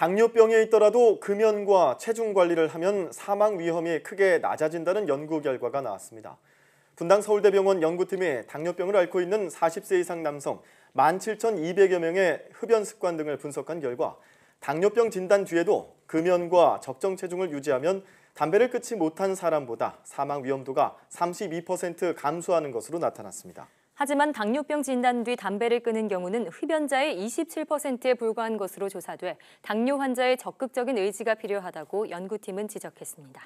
당뇨병에 있더라도 금연과 체중 관리를 하면 사망 위험이 크게 낮아진다는 연구 결과가 나왔습니다. 분당 서울대병원 연구팀이 당뇨병을 앓고 있는 40세 이상 남성 17,200여 명의 흡연 습관 등을 분석한 결과 당뇨병 진단 뒤에도 금연과 적정 체중을 유지하면 담배를 끊지 못한 사람보다 사망 위험도가 32% 감소하는 것으로 나타났습니다. 하지만 당뇨병 진단 뒤 담배를 끊은 경우는 흡연자의 27%에 불과한 것으로 조사돼 당뇨 환자의 적극적인 의지가 필요하다고 연구팀은 지적했습니다.